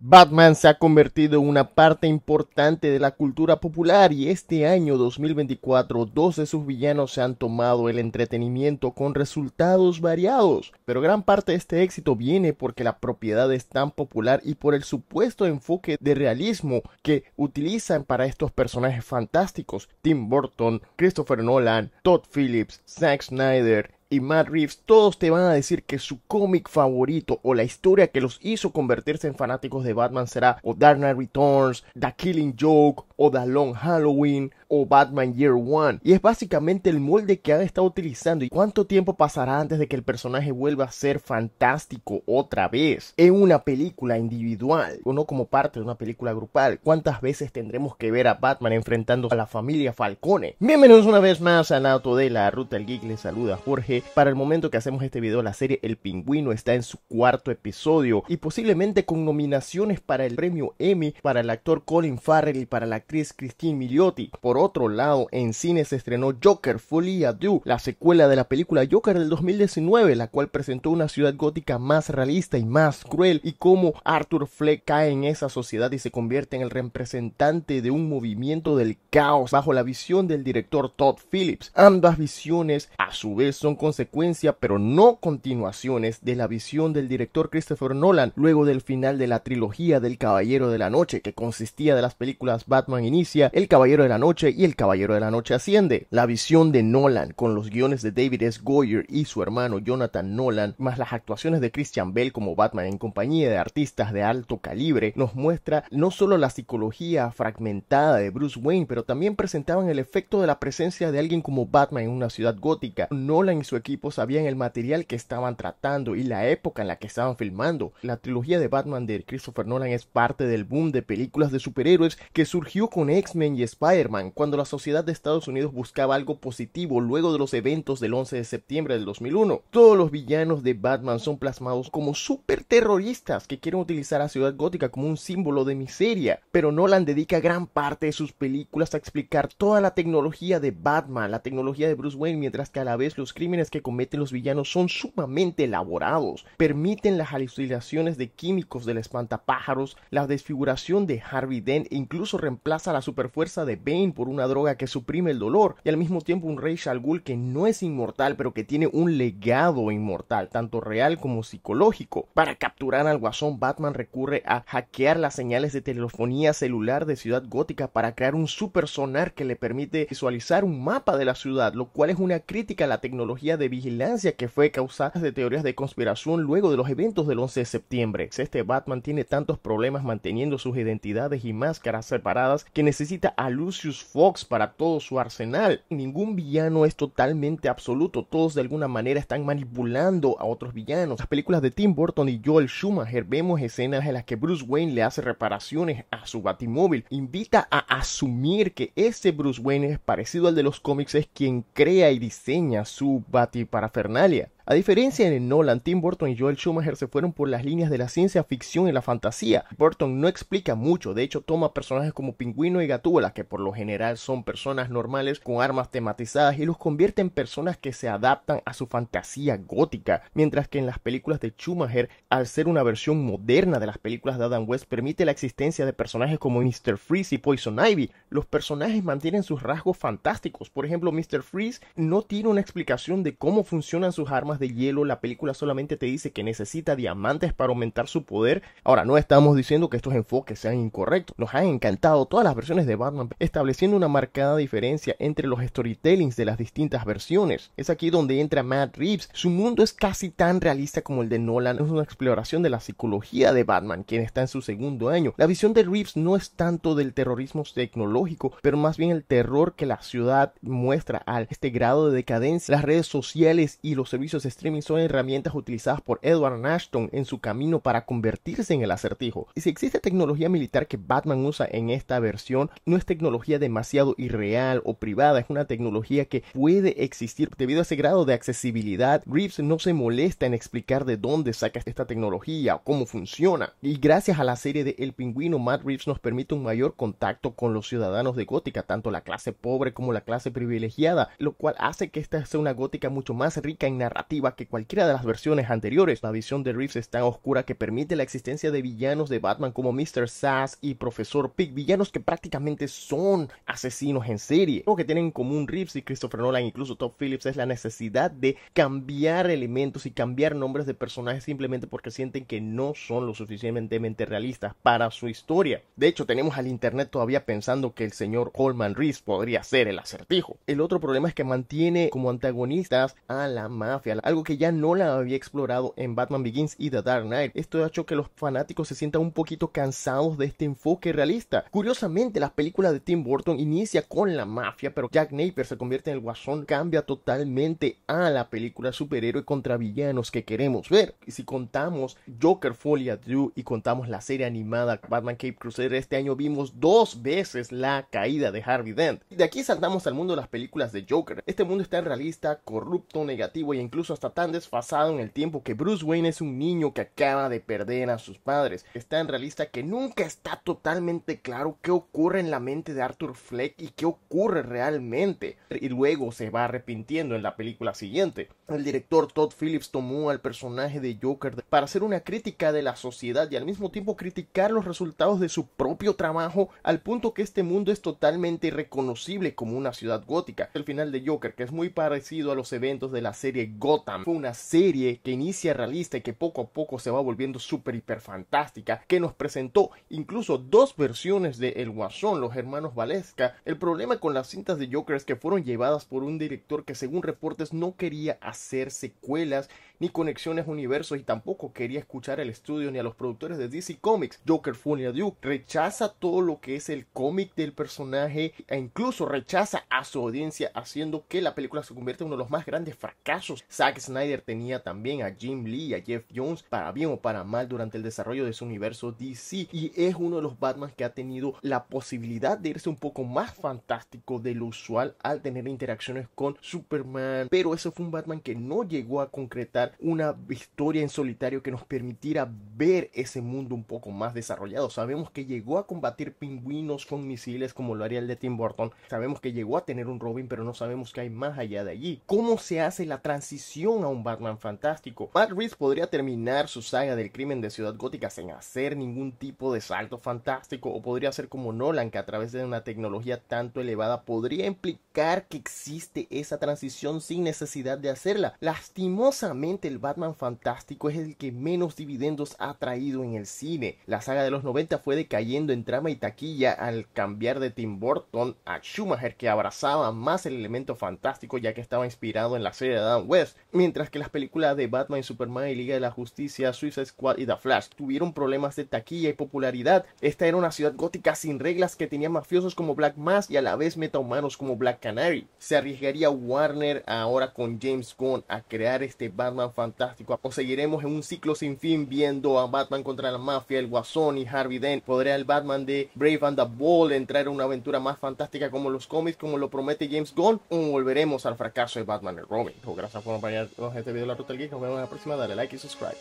Batman se ha convertido en una parte importante de la cultura popular y este año 2024 dos de sus villanos se han tomado el entretenimiento con resultados variados, pero gran parte de este éxito viene porque la propiedad es tan popular y por el supuesto enfoque de realismo que utilizan para estos personajes fantásticos Tim Burton, Christopher Nolan, Todd Phillips, Zack Snyder, y Matt Reeves, todos te van a decir que su cómic favorito o la historia que los hizo convertirse en fanáticos de Batman será o Dark Knight Returns, The Killing Joke o The Long Halloween o Batman Year One. Y es básicamente el molde que han estado utilizando. ¿Y cuánto tiempo pasará antes de que el personaje vuelva a ser fantástico otra vez? En una película individual, o no como parte de una película grupal. ¿Cuántas veces tendremos que ver a Batman enfrentando a la familia Falcone? Bienvenidos una vez más al auto de la Ruta el Geek. Les saluda Jorge. Para el momento que hacemos este video, la serie El Pingüino está en su cuarto episodio y posiblemente con nominaciones para el premio Emmy para el actor Colin Farrell y para la actriz Christine Milioti. Por otro lado, en cine se estrenó Joker Fully Adieu, la secuela de la película Joker del 2019, la cual presentó una ciudad gótica más realista y más cruel y cómo Arthur Fleck cae en esa sociedad y se convierte en el representante de un movimiento del caos bajo la visión del director Todd Phillips. Ambas visiones a su vez son consecuencia pero no continuaciones de la visión del director Christopher Nolan luego del final de la trilogía del Caballero de la Noche que consistía de las películas Batman Inicia, El Caballero de la Noche y El Caballero de la Noche Asciende. La visión de Nolan con los guiones de David S. Goyer y su hermano Jonathan Nolan, más las actuaciones de Christian Bell como Batman en compañía de artistas de alto calibre, nos muestra no solo la psicología fragmentada de Bruce Wayne, pero también presentaban el efecto de la presencia de alguien como Batman en una ciudad gótica. Nolan y su equipo sabían el material que estaban tratando y la época en la que estaban filmando. La trilogía de Batman de Christopher Nolan es parte del boom de películas de superhéroes que surgió con X-Men y Spider-Man cuando la sociedad de Estados Unidos buscaba algo positivo luego de los eventos del 11 de septiembre del 2001. Todos los villanos de Batman son plasmados como terroristas que quieren utilizar a Ciudad Gótica como un símbolo de miseria, pero Nolan dedica gran parte de sus películas a explicar toda la tecnología de Batman, la tecnología de Bruce Wayne, mientras que a la vez los crímenes que cometen los villanos son sumamente elaborados, permiten las alucinaciones de químicos del espantapájaros, la desfiguración de Harvey Dent e incluso reemplaza la superfuerza de Bane por una droga que suprime el dolor y al mismo tiempo un rey Shal que no es inmortal pero que tiene un legado inmortal, tanto real como psicológico. Para capturar al guasón, Batman recurre a hackear las señales de telefonía celular de Ciudad Gótica para crear un super sonar que le permite visualizar un mapa de la ciudad, lo cual es una crítica a la tecnología de vigilancia que fue causada de teorías de conspiración luego de los eventos del 11 de septiembre. Este Batman tiene tantos problemas manteniendo sus identidades y máscaras separadas que necesita a Lucius para todo su arsenal. Ningún villano es totalmente absoluto, todos de alguna manera están manipulando a otros villanos. Las películas de Tim Burton y Joel Schumacher vemos escenas en las que Bruce Wayne le hace reparaciones a su batimóvil. Invita a asumir que ese Bruce Wayne es parecido al de los cómics, es quien crea y diseña su batiparafernalia. A diferencia de Nolan, Tim Burton y Joel Schumacher se fueron por las líneas de la ciencia ficción y la fantasía. Burton no explica mucho, de hecho toma personajes como Pingüino y Gatúbela, que por lo general son personas normales con armas tematizadas y los convierte en personas que se adaptan a su fantasía gótica, mientras que en las películas de Schumacher, al ser una versión moderna de las películas de Adam West, permite la existencia de personajes como Mr. Freeze y Poison Ivy. Los personajes mantienen sus rasgos fantásticos, por ejemplo, Mr. Freeze no tiene una explicación de cómo funcionan sus armas de hielo, la película solamente te dice que necesita diamantes para aumentar su poder. Ahora, no estamos diciendo que estos enfoques sean incorrectos, nos han encantado todas las versiones de Batman, estableciendo una marcada diferencia entre los storytellings de las distintas versiones. Es aquí donde entra Matt Reeves, su mundo es casi tan realista como el de Nolan, es una exploración de la psicología de Batman, quien está en su segundo año. La visión de Reeves no es tanto del terrorismo tecnológico, pero más bien el terror que la ciudad muestra al este grado de decadencia, las redes sociales y los servicios streaming son herramientas utilizadas por Edward Ashton en su camino para convertirse en el acertijo. Y si existe tecnología militar que Batman usa en esta versión, no es tecnología demasiado irreal o privada, es una tecnología que puede existir debido a ese grado de accesibilidad. Reeves no se molesta en explicar de dónde saca esta tecnología o cómo funciona. Y gracias a la serie de El Pingüino, Matt Reeves nos permite un mayor contacto con los ciudadanos de Gótica, tanto la clase pobre como la clase privilegiada, lo cual hace que esta sea una Gótica mucho más rica en narrativa que cualquiera de las versiones anteriores. La visión de Reeves es tan oscura que permite la existencia de villanos de Batman como Mr. Sass y Profesor Pig, villanos que prácticamente son asesinos en serie. Lo que tienen en común Reeves y Christopher Nolan, incluso Top Phillips, es la necesidad de cambiar elementos y cambiar nombres de personajes simplemente porque sienten que no son lo suficientemente realistas para su historia. De hecho, tenemos al internet todavía pensando que el señor Coleman Reeves podría ser el acertijo. El otro problema es que mantiene como antagonistas a la mafia, algo que ya no la había explorado en Batman Begins y The Dark Knight. Esto ha hecho que los fanáticos se sientan un poquito cansados de este enfoque realista. Curiosamente, las películas de Tim Burton inicia con la mafia, pero Jack Napier se convierte en el guasón, cambia totalmente a la película superhéroe contra villanos que queremos ver. Y si contamos Joker Folia Drew y contamos la serie animada Batman Cape Crusader, este año vimos dos veces la caída de Harvey Dent. De aquí saltamos al mundo de las películas de Joker. Este mundo está realista, corrupto, negativo e incluso hasta tan desfasado en el tiempo que Bruce Wayne es un niño que acaba de perder a sus padres. Está en realista que nunca está totalmente claro qué ocurre en la mente de Arthur Fleck y qué ocurre realmente. Y luego se va arrepintiendo en la película siguiente. El director Todd Phillips tomó al personaje de Joker para hacer una crítica de la sociedad y al mismo tiempo criticar los resultados de su propio trabajo al punto que este mundo es totalmente irreconocible como una ciudad gótica. El final de Joker, que es muy parecido a los eventos de la serie fue una serie que inicia realista y que poco a poco se va volviendo súper hiper fantástica, que nos presentó incluso dos versiones de El Guasón, los hermanos Valesca. El problema con las cintas de Joker es que fueron llevadas por un director que según reportes no quería hacer secuelas ni conexiones universos y tampoco quería escuchar al estudio ni a los productores de DC Comics. Joker Funia Duke rechaza todo lo que es el cómic del personaje e incluso rechaza a su audiencia haciendo que la película se convierta en uno de los más grandes fracasos Jack Snyder tenía también a Jim Lee y a Jeff Jones para bien o para mal durante el desarrollo de su universo DC y es uno de los Batman que ha tenido la posibilidad de irse un poco más fantástico de lo usual al tener interacciones con Superman, pero eso fue un Batman que no llegó a concretar una historia en solitario que nos permitiera ver ese mundo un poco más desarrollado. Sabemos que llegó a combatir pingüinos con misiles como lo haría el de Tim Burton. Sabemos que llegó a tener un Robin, pero no sabemos que hay más allá de allí. ¿Cómo se hace la transición a un Batman fantástico. Matt Reeves podría terminar su saga del crimen de Ciudad Gótica sin hacer ningún tipo de salto fantástico o podría ser como Nolan que a través de una tecnología tanto elevada podría implicar que existe esa transición sin necesidad de hacerla. Lastimosamente el Batman fantástico es el que menos dividendos ha traído en el cine. La saga de los 90 fue decayendo en trama y taquilla al cambiar de Tim Burton a Schumacher que abrazaba más el elemento fantástico ya que estaba inspirado en la serie de Adam West Mientras que las películas de Batman, Superman y Liga de la Justicia, Suicide Squad y The Flash tuvieron problemas de taquilla y popularidad, esta era una ciudad gótica sin reglas que tenía mafiosos como Black Mass y a la vez metahumanos como Black Canary. ¿Se arriesgaría Warner ahora con James Gunn a crear este Batman fantástico? ¿O seguiremos en un ciclo sin fin viendo a Batman contra la mafia, el Guasón y Harvey Dent? ¿Podría el Batman de Brave and the Bold entrar en una aventura más fantástica como los cómics, como lo promete James Gunn? ¿O volveremos al fracaso de Batman y Robin? Gracias por con este video de la Ruta del Geek. Nos vemos en la próxima. Dale like y subscribe.